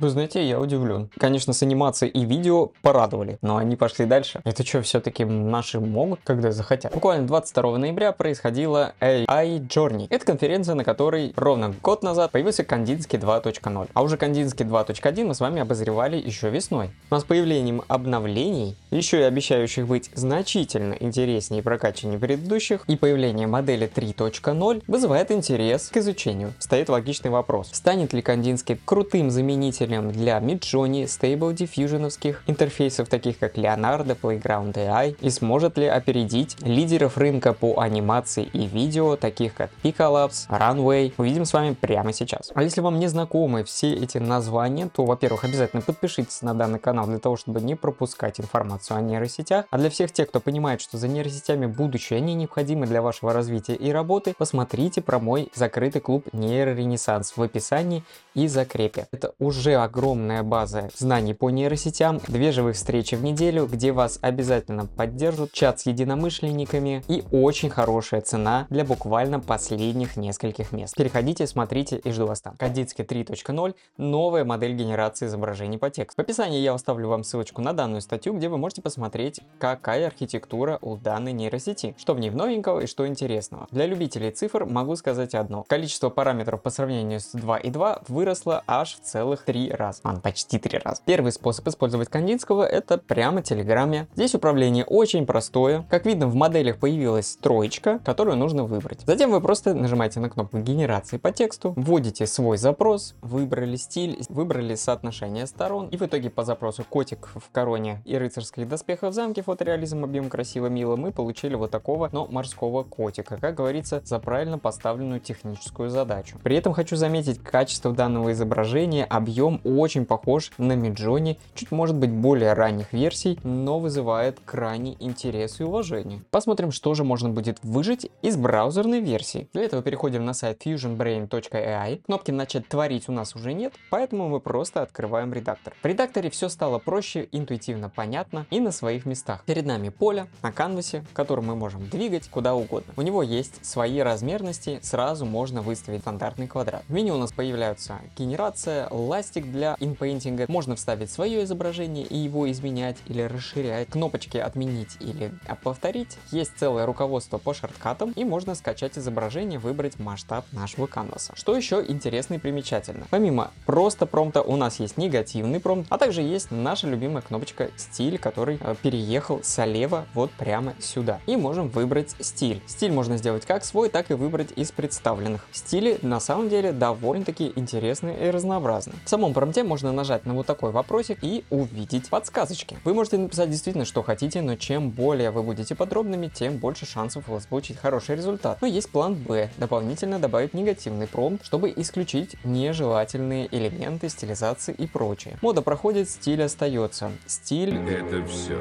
Вы знаете, я удивлен. Конечно, с анимацией и видео порадовали, но они пошли дальше. Это что, все-таки наши могут, когда захотят? Буквально 22 ноября происходила AI Journey. Это конференция, на которой ровно год назад появился Кандинский 2.0. А уже Кандинский 2.1 мы с вами обозревали еще весной. Но с появлением обновлений, еще и обещающих быть значительно интереснее и предыдущих, и появление модели 3.0 вызывает интерес к изучению. Стоит логичный вопрос. Станет ли Кандинский крутым заменителем пользователям для Midjourney, Stable Diffusion интерфейсов, таких как Leonardo, Playground AI, и сможет ли опередить лидеров рынка по анимации и видео, таких как Picolabs, Runway, увидим с вами прямо сейчас. А если вам не знакомы все эти названия, то, во-первых, обязательно подпишитесь на данный канал для того, чтобы не пропускать информацию о нейросетях. А для всех тех, кто понимает, что за нейросетями будущее, они необходимы для вашего развития и работы, посмотрите про мой закрытый клуб нейроренессанс в описании и закрепе. Это уже огромная база знаний по нейросетям, две живых встречи в неделю, где вас обязательно поддержат, чат с единомышленниками и очень хорошая цена для буквально последних нескольких мест. Переходите, смотрите и жду вас там. Кадицкий 3.0 – новая модель генерации изображений по тексту. В описании я оставлю вам ссылочку на данную статью, где вы можете посмотреть, какая архитектура у данной нейросети, что в ней новенького и что интересного. Для любителей цифр могу сказать одно. Количество параметров по сравнению с 2 и 2 выросло аж в целых 3 раз, он а, почти три раза. Первый способ использовать Кандинского это прямо Телеграме. Здесь управление очень простое. Как видно, в моделях появилась троечка, которую нужно выбрать. Затем вы просто нажимаете на кнопку генерации по тексту, вводите свой запрос, выбрали стиль, выбрали соотношение сторон, и в итоге по запросу котик в короне и рыцарских доспехов в замке, фотореализм, объем красиво, мило, мы получили вот такого, но морского котика, как говорится, за правильно поставленную техническую задачу. При этом хочу заметить, качество данного изображения, объем очень похож на Миджони, чуть может быть более ранних версий, но вызывает крайний интерес и уважение. Посмотрим, что же можно будет выжить из браузерной версии. Для этого переходим на сайт fusionbrain.ai. Кнопки «Начать творить» у нас уже нет, поэтому мы просто открываем редактор. В редакторе все стало проще, интуитивно понятно и на своих местах. Перед нами поле на канвасе, которое мы можем двигать куда угодно. У него есть свои размерности, сразу можно выставить стандартный квадрат. В меню у нас появляются генерация, ластик, джойстик для инпейнтинга. Можно вставить свое изображение и его изменять или расширять. Кнопочки отменить или повторить. Есть целое руководство по шорткатам и можно скачать изображение, выбрать масштаб нашего канваса. Что еще интересно и примечательно? Помимо просто промпта у нас есть негативный промпт, а также есть наша любимая кнопочка стиль, который э, переехал слева вот прямо сюда. И можем выбрать стиль. Стиль можно сделать как свой, так и выбрать из представленных. Стили на самом деле довольно-таки интересны и разнообразны. В самом самом промпте можно нажать на вот такой вопросик и увидеть подсказочки. Вы можете написать действительно, что хотите, но чем более вы будете подробными, тем больше шансов у вас получить хороший результат. Но есть план Б, дополнительно добавить негативный промпт, чтобы исключить нежелательные элементы, стилизации и прочее. Мода проходит, стиль остается. Стиль... Это все.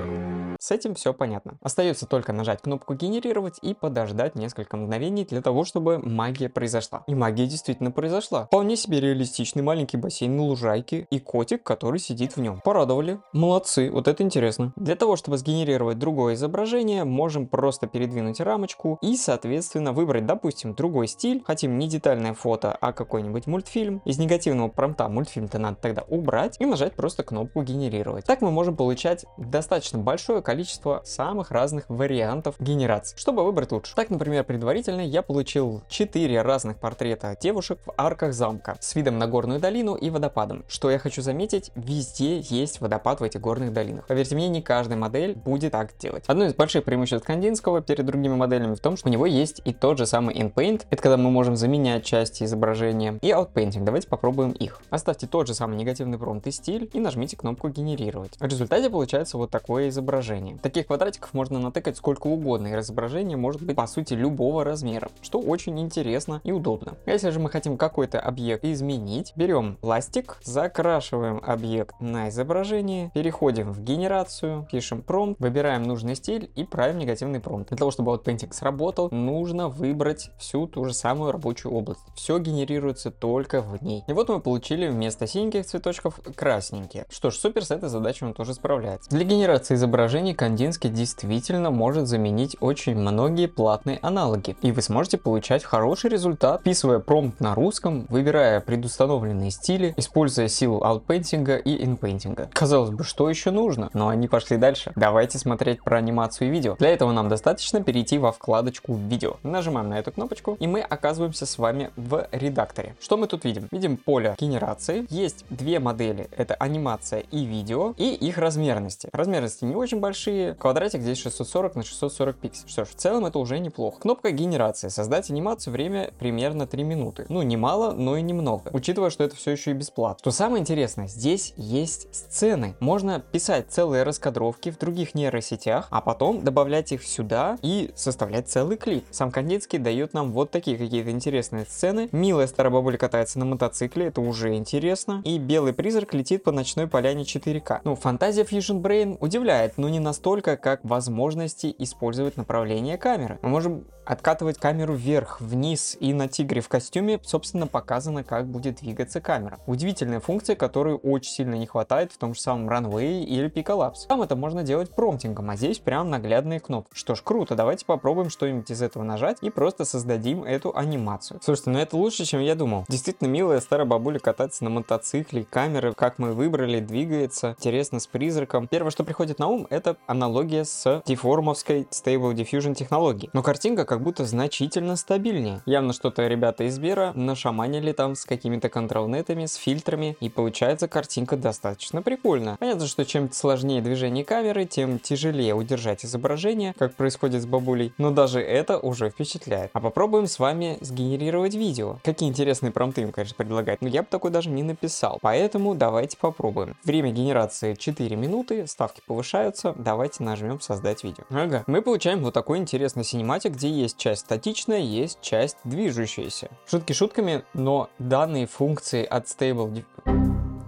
С этим все понятно. Остается только нажать кнопку «Генерировать» и подождать несколько мгновений для того, чтобы магия произошла. И магия действительно произошла. Вполне себе реалистичный маленький бассейн на лужайке и котик, который сидит в нем. Порадовали. Молодцы, вот это интересно. Для того, чтобы сгенерировать другое изображение, можем просто передвинуть рамочку и, соответственно, выбрать, допустим, другой стиль. Хотим не детальное фото, а какой-нибудь мультфильм. Из негативного промта мультфильм-то надо тогда убрать и нажать просто кнопку «Генерировать». Так мы можем получать достаточно большое количество самых разных вариантов генерации, чтобы выбрать лучше. Так, например, предварительно я получил 4 разных портрета девушек в арках замка с видом на горную долину и водопадом. Что я хочу заметить, везде есть водопад в этих горных долинах. Поверьте мне, не каждая модель будет так делать. Одно из больших преимуществ Кандинского перед другими моделями в том, что у него есть и тот же самый InPaint, это когда мы можем заменять части изображения, и Outpainting. Давайте попробуем их. Оставьте тот же самый негативный промпт и стиль и нажмите кнопку «Генерировать». В результате получается вот такое изображение изображений. Таких квадратиков можно натыкать сколько угодно, и изображение может быть по сути любого размера, что очень интересно и удобно. А если же мы хотим какой-то объект изменить, берем пластик, закрашиваем объект на изображение, переходим в генерацию, пишем промпт, выбираем нужный стиль и правим негативный промпт. Для того, чтобы Outpainting сработал, нужно выбрать всю ту же самую рабочую область. Все генерируется только в ней. И вот мы получили вместо синеньких цветочков красненькие. Что ж, супер с этой задачей он тоже справляется. Для генерации изображения плане Кандинский действительно может заменить очень многие платные аналоги, и вы сможете получать хороший результат, вписывая промпт на русском, выбирая предустановленные стили, используя силу аутпейнтинга и инпейнтинга. Казалось бы, что еще нужно? Но они пошли дальше. Давайте смотреть про анимацию и видео. Для этого нам достаточно перейти во вкладочку «Видео». Нажимаем на эту кнопочку, и мы оказываемся с вами в редакторе. Что мы тут видим? Видим поле генерации. Есть две модели. Это анимация и видео, и их размерности. Размерности не очень большие, большие. Квадратик здесь 640 на 640 пикселей. Что ж, в целом это уже неплохо. Кнопка генерации. Создать анимацию время примерно 3 минуты. Ну, не мало, но и немного. Учитывая, что это все еще и бесплатно. Что самое интересное, здесь есть сцены. Можно писать целые раскадровки в других нейросетях, а потом добавлять их сюда и составлять целый клип. Сам Кандинский дает нам вот такие какие-то интересные сцены. Милая старая бабуля катается на мотоцикле, это уже интересно. И белый призрак летит по ночной поляне 4К. Ну, фантазия Fusion Brain удивляет, но не на настолько, как возможности использовать направление камеры. Мы можем откатывать камеру вверх, вниз и на тигре в костюме, собственно, показано, как будет двигаться камера. Удивительная функция, которой очень сильно не хватает в том же самом Runway или Picolaps. Там это можно делать промптингом, а здесь прям наглядные кнопки. Что ж, круто, давайте попробуем что-нибудь из этого нажать и просто создадим эту анимацию. Слушайте, ну это лучше, чем я думал. Действительно милая старая бабуля катается на мотоцикле, камера, как мы выбрали, двигается, интересно с призраком. Первое, что приходит на ум, это аналогия с деформовской формовской Stable Diffusion технологией. Но картинка как будто значительно стабильнее. Явно что-то ребята из Бера нашаманили там с какими-то контролнетами, с фильтрами, и получается картинка достаточно прикольная. Понятно, что чем сложнее движение камеры, тем тяжелее удержать изображение, как происходит с бабулей, но даже это уже впечатляет. А попробуем с вами сгенерировать видео. Какие интересные промты им, конечно, предлагать, но я бы такой даже не написал. Поэтому давайте попробуем. Время генерации 4 минуты, ставки повышаются, давайте нажмем создать видео. Ага. Мы получаем вот такой интересный синематик, где есть часть статичная, есть часть движущаяся. Шутки шутками, но данные функции от Stable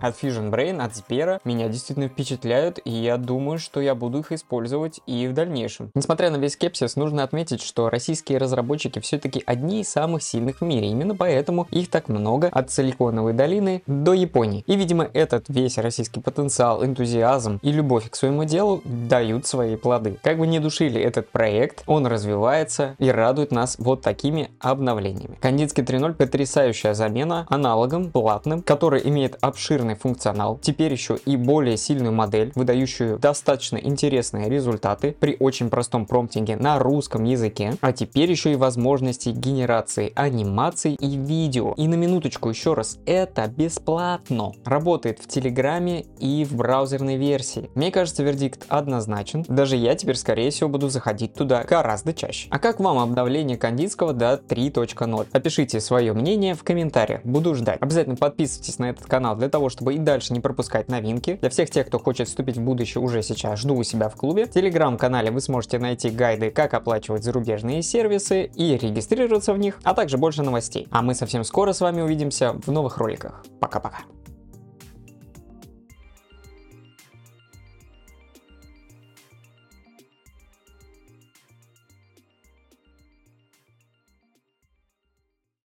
от Fusion Brain, от Zipera, меня действительно впечатляют, и я думаю, что я буду их использовать и в дальнейшем. Несмотря на весь скепсис, нужно отметить, что российские разработчики все-таки одни из самых сильных в мире, именно поэтому их так много от Силиконовой долины до Японии. И, видимо, этот весь российский потенциал, энтузиазм и любовь к своему делу дают свои плоды. Как бы не душили этот проект, он развивается и радует нас вот такими обновлениями. Кандидский 3.0 потрясающая замена аналогом платным, который имеет обширный шикарный функционал, теперь еще и более сильную модель, выдающую достаточно интересные результаты при очень простом промптинге на русском языке, а теперь еще и возможности генерации анимаций и видео. И на минуточку еще раз, это бесплатно. Работает в Телеграме и в браузерной версии. Мне кажется, вердикт однозначен. Даже я теперь, скорее всего, буду заходить туда гораздо чаще. А как вам обновление Кандинского до 3.0? Опишите свое мнение в комментариях, буду ждать. Обязательно подписывайтесь на этот канал для того, чтобы чтобы и дальше не пропускать новинки. Для всех тех, кто хочет вступить в будущее уже сейчас, жду у себя в клубе. В телеграм-канале вы сможете найти гайды, как оплачивать зарубежные сервисы и регистрироваться в них, а также больше новостей. А мы совсем скоро с вами увидимся в новых роликах. Пока-пока.